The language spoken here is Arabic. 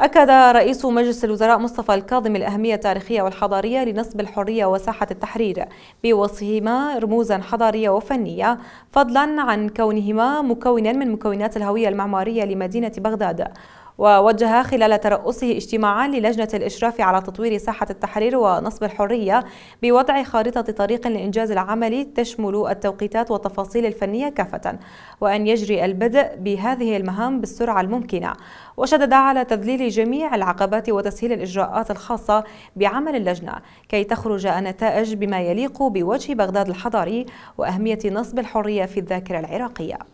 أكد رئيس مجلس الوزراء مصطفى الكاظم الأهمية التاريخية والحضارية لنصب الحرية وساحة التحرير بوصفهما رموزا حضارية وفنية فضلا عن كونهما مكونا من مكونات الهوية المعمارية لمدينة بغداد ووجه خلال ترأسه اجتماعا للجنة الإشراف على تطوير ساحة التحرير ونصب الحرية بوضع خارطة طريق لإنجاز العمل تشمل التوقيتات والتفاصيل الفنية كافة وأن يجري البدء بهذه المهام بالسرعة الممكنة وشدد على تذليل جميع العقبات وتسهيل الإجراءات الخاصة بعمل اللجنة كي تخرج النتائج بما يليق بوجه بغداد الحضاري وأهمية نصب الحرية في الذاكرة العراقية